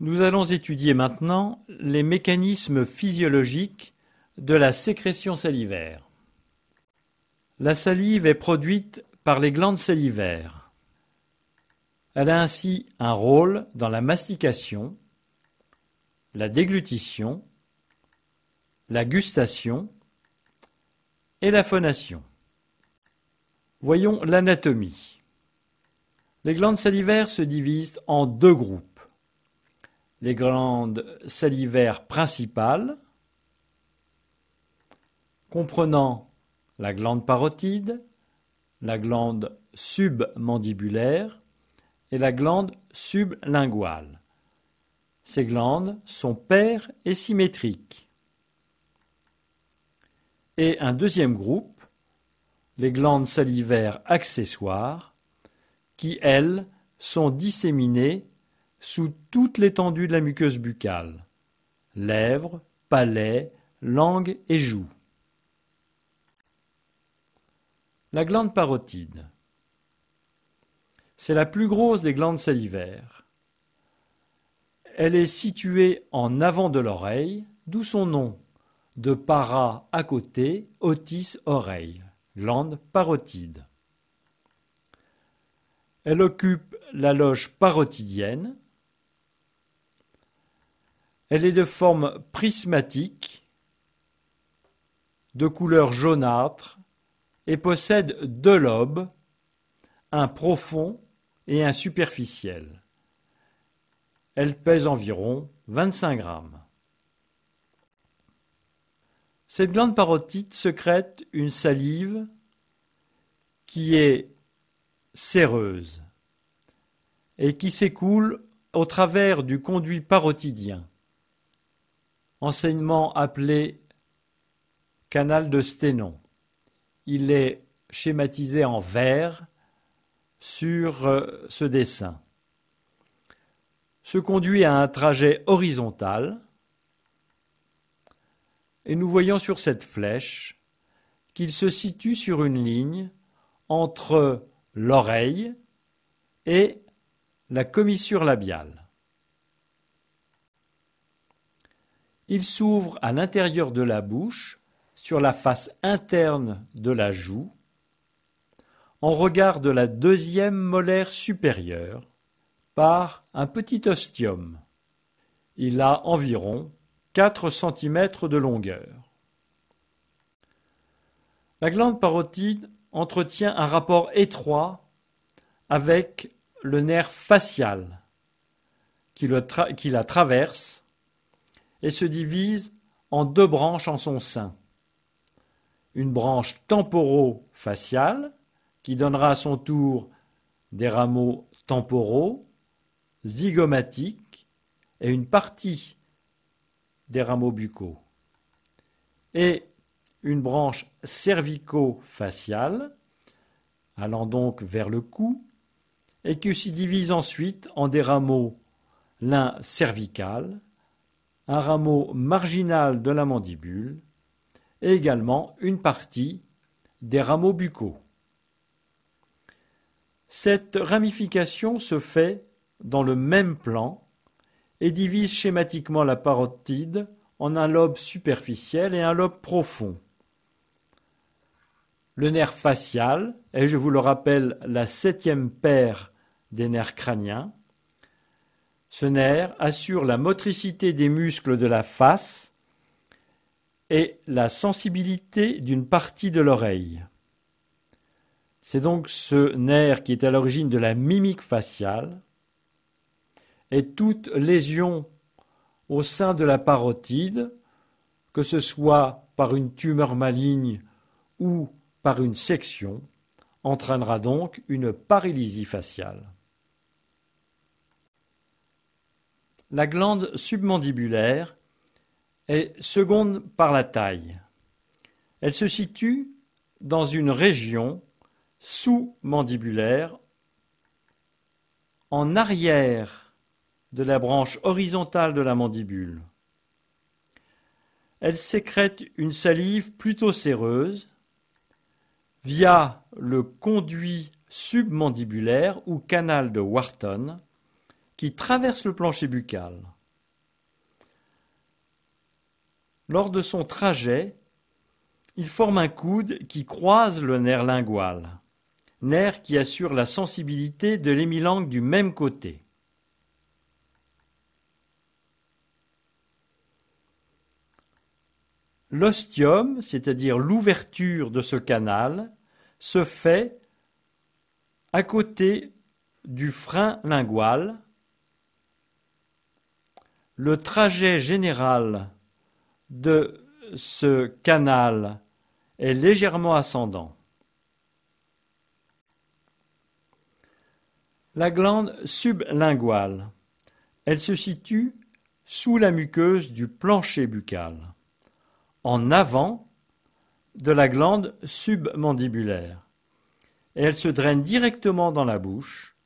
Nous allons étudier maintenant les mécanismes physiologiques de la sécrétion salivaire. La salive est produite par les glandes salivaires. Elle a ainsi un rôle dans la mastication, la déglutition, la gustation et la phonation. Voyons l'anatomie. Les glandes salivaires se divisent en deux groupes les glandes salivaires principales, comprenant la glande parotide, la glande submandibulaire et la glande sublinguale. Ces glandes sont paires et symétriques. Et un deuxième groupe, les glandes salivaires accessoires, qui, elles, sont disséminées sous toute l'étendue de la muqueuse buccale lèvres, palais, langue et joues. La glande parotide. C'est la plus grosse des glandes salivaires. Elle est située en avant de l'oreille, d'où son nom, de para à côté, otis oreille, glande parotide. Elle occupe la loge parotidienne, elle est de forme prismatique, de couleur jaunâtre et possède deux lobes, un profond et un superficiel. Elle pèse environ 25 grammes. Cette glande parotide secrète une salive qui est séreuse et qui s'écoule au travers du conduit parotidien enseignement appelé canal de Sténon. Il est schématisé en vert sur euh, ce dessin. Ce conduit à un trajet horizontal et nous voyons sur cette flèche qu'il se situe sur une ligne entre l'oreille et la commissure labiale. Il s'ouvre à l'intérieur de la bouche, sur la face interne de la joue, en regard de la deuxième molaire supérieure, par un petit ostium. Il a environ 4 cm de longueur. La glande parotide entretient un rapport étroit avec le nerf facial qui, qui la traverse et se divise en deux branches en son sein. Une branche temporo-faciale, qui donnera à son tour des rameaux temporaux, zygomatiques et une partie des rameaux buccaux. Et une branche cervico-faciale, allant donc vers le cou, et qui s'y divise ensuite en des rameaux, l'un cervical un rameau marginal de la mandibule et également une partie des rameaux buccaux. Cette ramification se fait dans le même plan et divise schématiquement la parotide en un lobe superficiel et un lobe profond. Le nerf facial est, je vous le rappelle, la septième paire des nerfs crâniens. Ce nerf assure la motricité des muscles de la face et la sensibilité d'une partie de l'oreille. C'est donc ce nerf qui est à l'origine de la mimique faciale et toute lésion au sein de la parotide, que ce soit par une tumeur maligne ou par une section, entraînera donc une paralysie faciale. la glande submandibulaire est seconde par la taille. Elle se situe dans une région sous-mandibulaire en arrière de la branche horizontale de la mandibule. Elle sécrète une salive plutôt séreuse via le conduit submandibulaire ou canal de Wharton qui traverse le plancher buccal. Lors de son trajet, il forme un coude qui croise le nerf lingual, nerf qui assure la sensibilité de l'hémilangue du même côté. L'ostium, c'est-à-dire l'ouverture de ce canal, se fait à côté du frein lingual, le trajet général de ce canal est légèrement ascendant. La glande sublinguale. Elle se situe sous la muqueuse du plancher buccal, en avant de la glande submandibulaire. Et elle se draine directement dans la bouche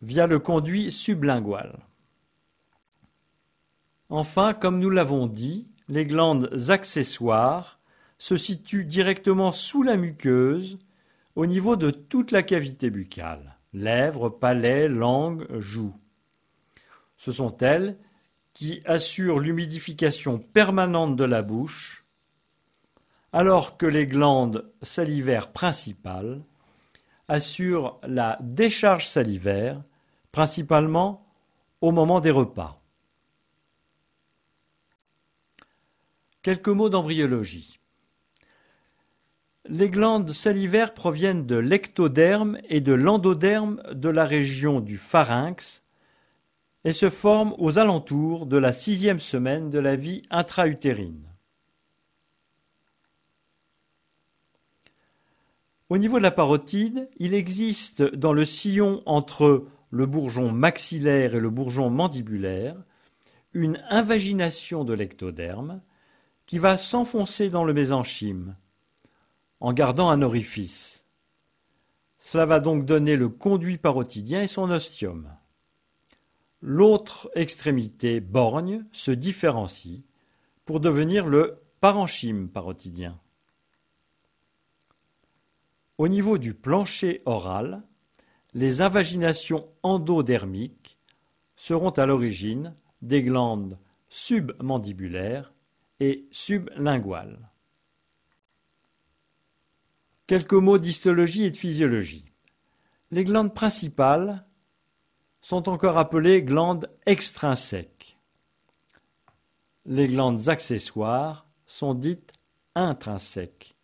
via le conduit sublingual. Enfin, comme nous l'avons dit, les glandes accessoires se situent directement sous la muqueuse, au niveau de toute la cavité buccale, lèvres, palais, langue, joues. Ce sont elles qui assurent l'humidification permanente de la bouche, alors que les glandes salivaires principales assurent la décharge salivaire, principalement au moment des repas. Quelques mots d'embryologie. Les glandes salivaires proviennent de l'ectoderme et de l'endoderme de la région du pharynx et se forment aux alentours de la sixième semaine de la vie intra-utérine. Au niveau de la parotide, il existe dans le sillon entre le bourgeon maxillaire et le bourgeon mandibulaire une invagination de l'ectoderme qui va s'enfoncer dans le mésenchyme en gardant un orifice. Cela va donc donner le conduit parotidien et son ostium. L'autre extrémité borgne se différencie pour devenir le parenchyme parotidien. Au niveau du plancher oral, les invaginations endodermiques seront à l'origine des glandes submandibulaires et sublinguales. Quelques mots d'histologie et de physiologie. Les glandes principales sont encore appelées glandes extrinsèques. Les glandes accessoires sont dites intrinsèques,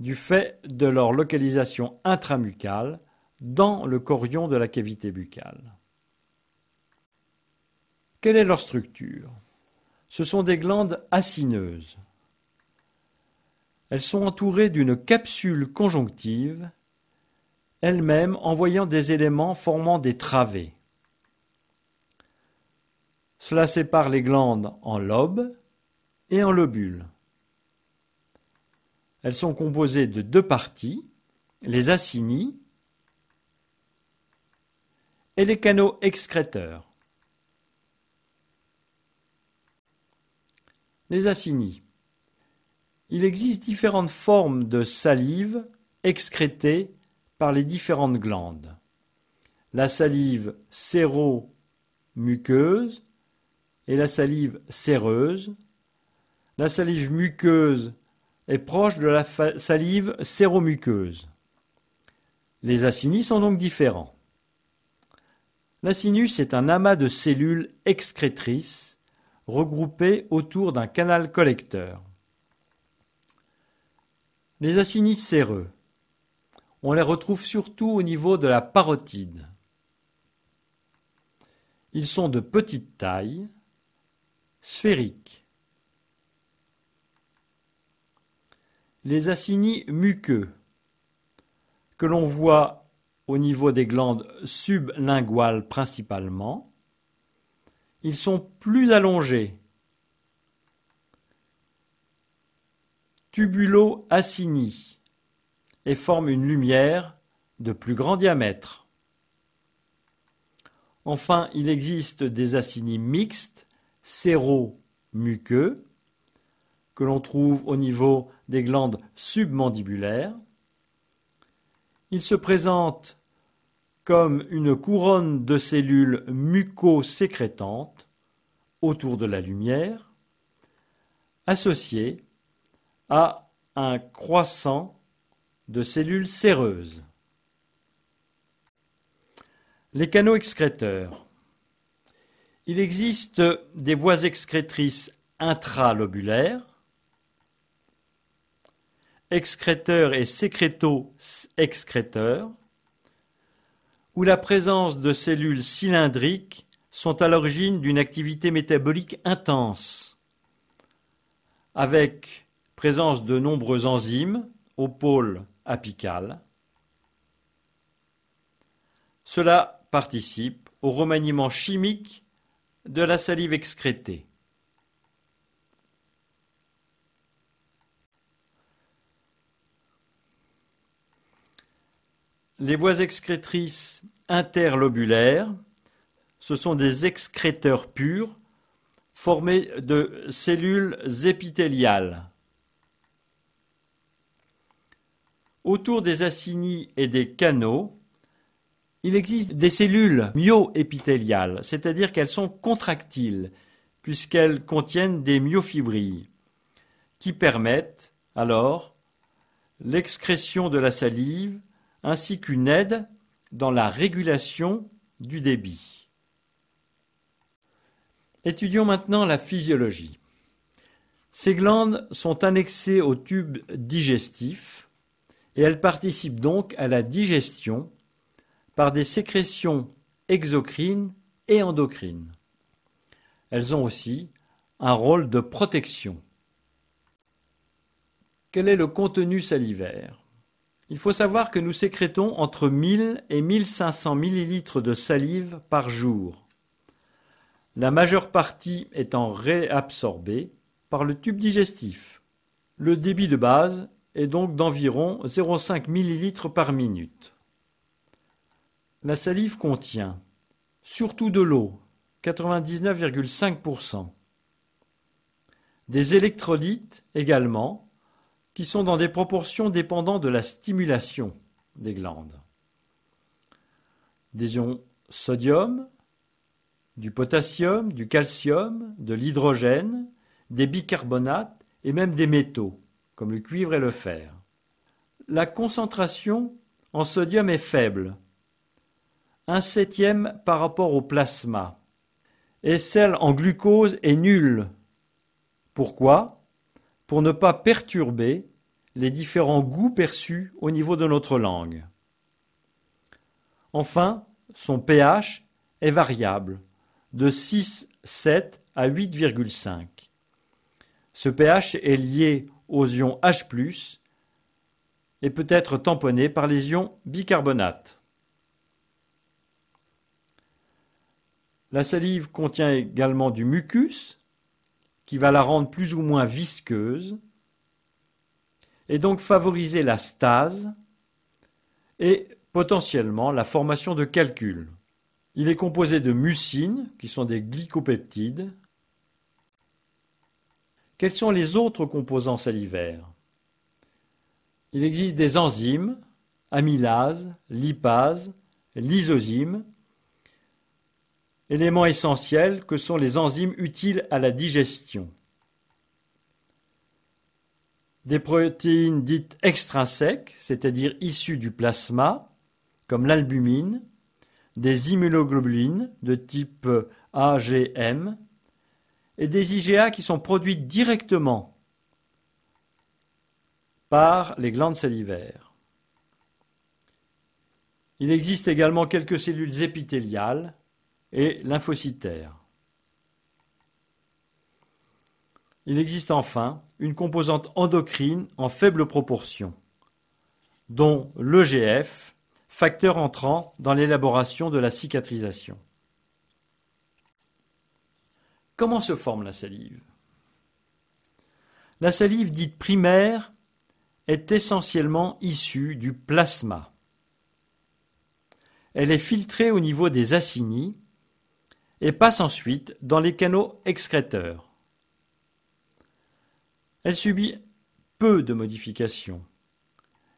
du fait de leur localisation intramucale dans le corion de la cavité buccale. Quelle est leur structure ce sont des glandes acineuses. Elles sont entourées d'une capsule conjonctive, elles même envoyant des éléments formant des travées. Cela sépare les glandes en lobes et en lobules. Elles sont composées de deux parties, les acinies et les canaux excréteurs. Les acinies. Il existe différentes formes de salive excrétées par les différentes glandes. La salive séro-muqueuse et la salive séreuse. La salive muqueuse est proche de la salive séromuqueuse. Les acinies sont donc différents. L'assinus est un amas de cellules excrétrices regroupés autour d'un canal collecteur. Les acinis séreux. On les retrouve surtout au niveau de la parotide. Ils sont de petite taille, sphériques. Les acinis muqueux, que l'on voit au niveau des glandes sublinguales principalement, ils sont plus allongés, tubulo-acini, et forment une lumière de plus grand diamètre. Enfin, il existe des acini mixtes, séro-muqueux, que l'on trouve au niveau des glandes submandibulaires. Ils se présentent comme une couronne de cellules mucosécrétantes autour de la lumière, associée à un croissant de cellules séreuses. Les canaux excréteurs. Il existe des voies excrétrices intralobulaires, excréteurs et sécréto-excréteurs, où la présence de cellules cylindriques sont à l'origine d'une activité métabolique intense, avec présence de nombreux enzymes au pôle apical. Cela participe au remaniement chimique de la salive excrétée. Les voies excrétrices interlobulaires, ce sont des excréteurs purs formés de cellules épithéliales. Autour des acinies et des canaux, il existe des cellules myoépithéliales, c'est-à-dire qu'elles sont contractiles, puisqu'elles contiennent des myofibrilles, qui permettent alors l'excrétion de la salive ainsi qu'une aide dans la régulation du débit. Étudions maintenant la physiologie. Ces glandes sont annexées au tube digestif et elles participent donc à la digestion par des sécrétions exocrines et endocrines. Elles ont aussi un rôle de protection. Quel est le contenu salivaire il faut savoir que nous sécrétons entre 1000 et 1500 millilitres de salive par jour. La majeure partie étant réabsorbée par le tube digestif. Le débit de base est donc d'environ 0,5 millilitres par minute. La salive contient surtout de l'eau, 99,5%, des électrolytes également, qui sont dans des proportions dépendant de la stimulation des glandes. Des ions sodium, du potassium, du calcium, de l'hydrogène, des bicarbonates et même des métaux, comme le cuivre et le fer. La concentration en sodium est faible, un septième par rapport au plasma, et celle en glucose est nulle. Pourquoi pour ne pas perturber les différents goûts perçus au niveau de notre langue. Enfin, son pH est variable, de 6,7 à 8,5. Ce pH est lié aux ions H+, et peut être tamponné par les ions bicarbonate. La salive contient également du mucus, qui va la rendre plus ou moins visqueuse, et donc favoriser la stase et potentiellement la formation de calculs. Il est composé de mucines, qui sont des glycopeptides. Quels sont les autres composants salivaires Il existe des enzymes, amylase, lipase, lysosymes, éléments essentiels que sont les enzymes utiles à la digestion. Des protéines dites extrinsèques, c'est-à-dire issues du plasma, comme l'albumine, des immunoglobulines de type AGM et des IGA qui sont produites directement par les glandes salivaires. Il existe également quelques cellules épithéliales et lymphocytaires. Il existe enfin une composante endocrine en faible proportion, dont l'EGF, facteur entrant dans l'élaboration de la cicatrisation. Comment se forme la salive La salive dite primaire est essentiellement issue du plasma. Elle est filtrée au niveau des acinies et passe ensuite dans les canaux excréteurs. Elle subit peu de modifications.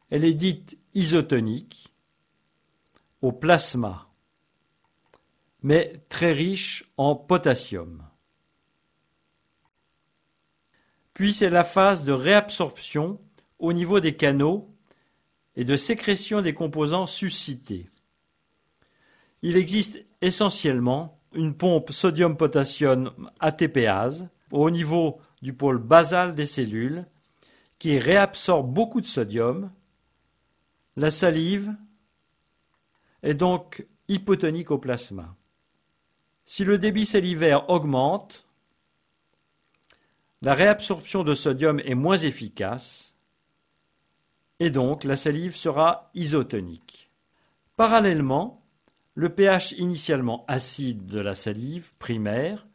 Elle est dite isotonique au plasma, mais très riche en potassium. Puis c'est la phase de réabsorption au niveau des canaux et de sécrétion des composants suscités. Il existe essentiellement une pompe sodium-potassium ATPase au niveau du pôle basal des cellules qui réabsorbe beaucoup de sodium. La salive est donc hypotonique au plasma. Si le débit salivaire augmente, la réabsorption de sodium est moins efficace et donc la salive sera isotonique. Parallèlement, le pH initialement acide de la salive primaire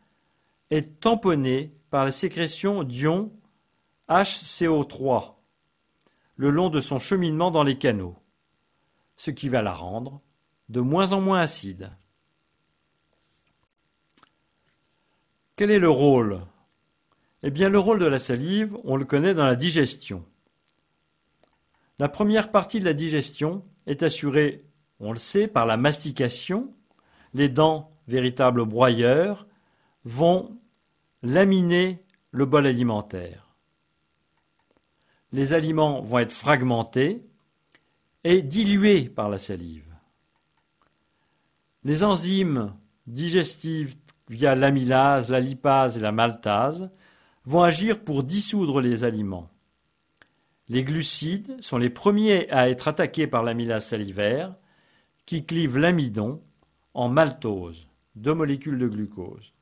est tamponné par la sécrétion d'ions HCO3 le long de son cheminement dans les canaux, ce qui va la rendre de moins en moins acide. Quel est le rôle Eh bien le rôle de la salive, on le connaît dans la digestion. La première partie de la digestion est assurée on le sait, par la mastication, les dents, véritables broyeurs, vont laminer le bol alimentaire. Les aliments vont être fragmentés et dilués par la salive. Les enzymes digestives via l'amylase, la lipase et la maltase vont agir pour dissoudre les aliments. Les glucides sont les premiers à être attaqués par l'amylase salivaire qui clive l'amidon en maltose, deux molécules de glucose.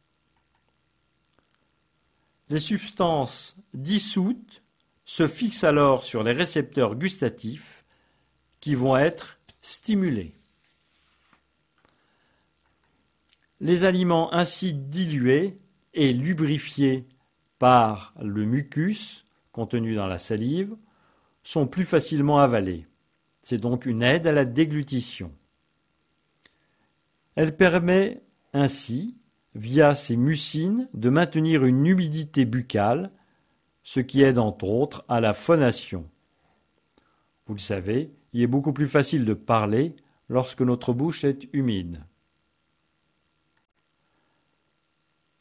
Les substances dissoutes se fixent alors sur les récepteurs gustatifs qui vont être stimulés. Les aliments ainsi dilués et lubrifiés par le mucus contenu dans la salive sont plus facilement avalés. C'est donc une aide à la déglutition. Elle permet ainsi, via ses mucines, de maintenir une humidité buccale, ce qui aide entre autres à la phonation. Vous le savez, il est beaucoup plus facile de parler lorsque notre bouche est humide.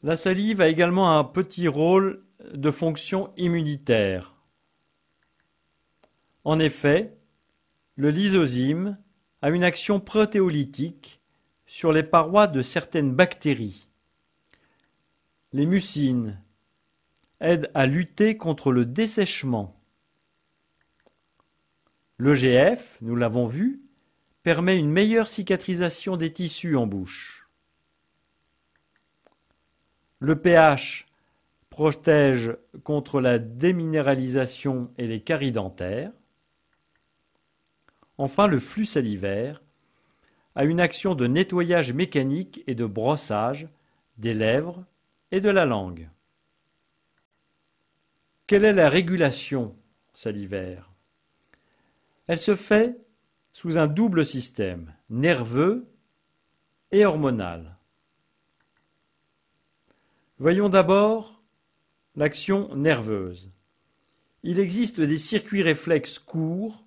La salive a également un petit rôle de fonction immunitaire. En effet, le lysozyme a une action protéolytique sur les parois de certaines bactéries. Les mucines aident à lutter contre le dessèchement. L'EGF, nous l'avons vu, permet une meilleure cicatrisation des tissus en bouche. Le pH protège contre la déminéralisation et les caries dentaires. Enfin, le flux salivaire à une action de nettoyage mécanique et de brossage des lèvres et de la langue. Quelle est la régulation salivaire Elle se fait sous un double système nerveux et hormonal. Voyons d'abord l'action nerveuse. Il existe des circuits réflexes courts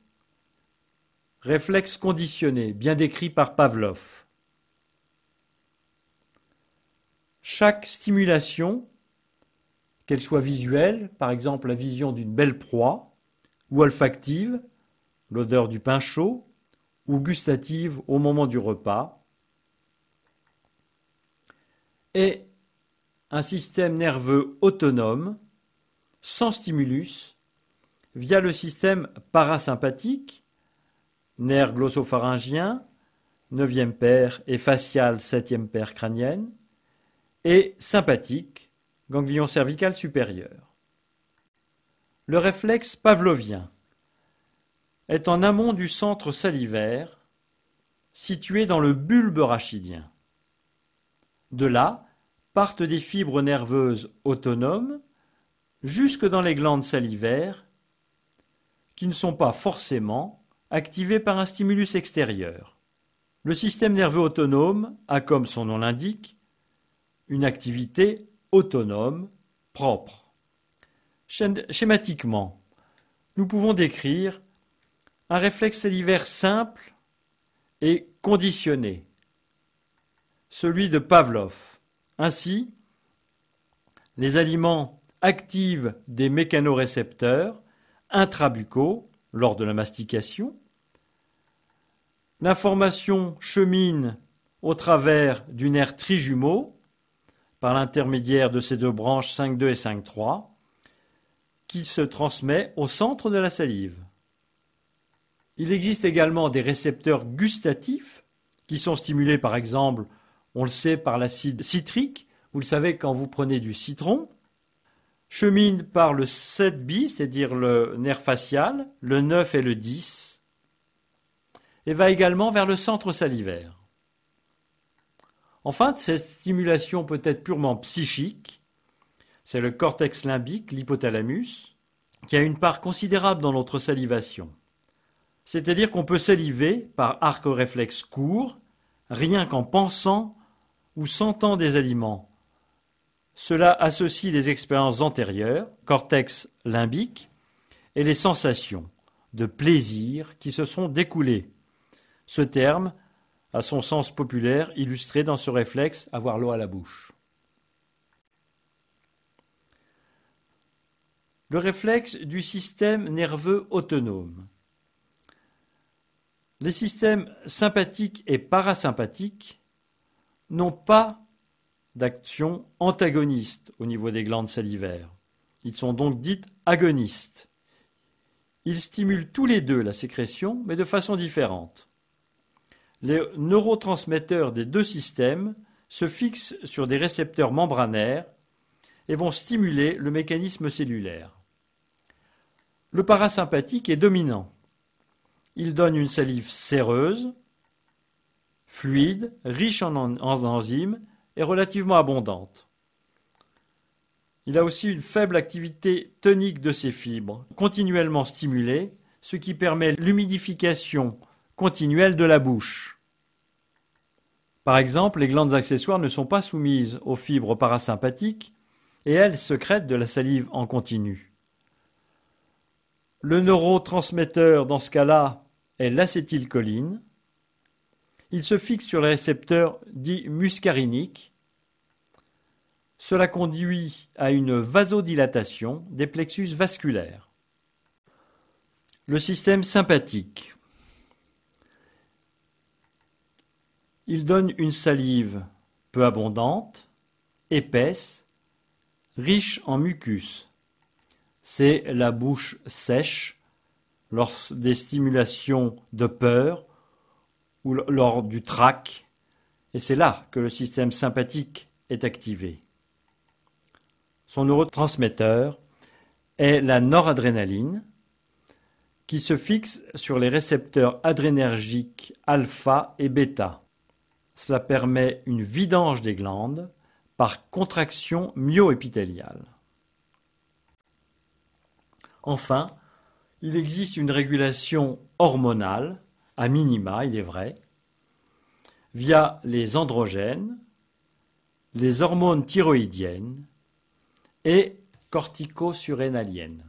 Réflexe conditionné, bien décrit par Pavlov. Chaque stimulation, qu'elle soit visuelle, par exemple la vision d'une belle proie, ou olfactive, l'odeur du pain chaud, ou gustative au moment du repas, est un système nerveux autonome, sans stimulus, via le système parasympathique, nerf glossopharyngien, neuvième paire, et facial, septième paire crânienne, et sympathique, ganglion cervical supérieur. Le réflexe pavlovien est en amont du centre salivaire, situé dans le bulbe rachidien. De là partent des fibres nerveuses autonomes jusque dans les glandes salivaires, qui ne sont pas forcément activé par un stimulus extérieur. Le système nerveux autonome a, comme son nom l'indique, une activité autonome propre. Schématiquement, nous pouvons décrire un réflexe salivaire simple et conditionné, celui de Pavlov. Ainsi, les aliments activent des mécanorécepteurs intrabucaux lors de la mastication. L'information chemine au travers du nerf trijumeau par l'intermédiaire de ces deux branches 5-2 et 5-3, qui se transmet au centre de la salive. Il existe également des récepteurs gustatifs qui sont stimulés par exemple, on le sait, par l'acide citrique. Vous le savez, quand vous prenez du citron, chemine par le 7 bis, c'est-à-dire le nerf facial, le 9 et le 10, et va également vers le centre salivaire. Enfin, cette stimulation peut être purement psychique, c'est le cortex limbique, l'hypothalamus, qui a une part considérable dans notre salivation. C'est-à-dire qu'on peut saliver par arc réflexe court, rien qu'en pensant ou sentant des aliments, cela associe les expériences antérieures, cortex limbique, et les sensations de plaisir qui se sont découlées. Ce terme a son sens populaire illustré dans ce réflexe avoir l'eau à la bouche. Le réflexe du système nerveux autonome. Les systèmes sympathiques et parasympathiques n'ont pas d'actions antagonistes au niveau des glandes salivaires. Ils sont donc dits agonistes. Ils stimulent tous les deux la sécrétion, mais de façon différente. Les neurotransmetteurs des deux systèmes se fixent sur des récepteurs membranaires et vont stimuler le mécanisme cellulaire. Le parasympathique est dominant. Il donne une salive séreuse, fluide, riche en enzymes est relativement abondante. Il a aussi une faible activité tonique de ses fibres, continuellement stimulée, ce qui permet l'humidification continuelle de la bouche. Par exemple, les glandes accessoires ne sont pas soumises aux fibres parasympathiques et elles secrètent de la salive en continu. Le neurotransmetteur dans ce cas-là est l'acétylcholine, il se fixe sur les récepteurs dits muscariniques. Cela conduit à une vasodilatation des plexus vasculaires. Le système sympathique. Il donne une salive peu abondante, épaisse, riche en mucus. C'est la bouche sèche lors des stimulations de peur ou lors du trac, et c'est là que le système sympathique est activé. Son neurotransmetteur est la noradrénaline qui se fixe sur les récepteurs adrénergiques alpha et bêta. Cela permet une vidange des glandes par contraction myoépithéliale. Enfin, il existe une régulation hormonale à minima, il est vrai, via les androgènes, les hormones thyroïdiennes et corticosurrénaliennes.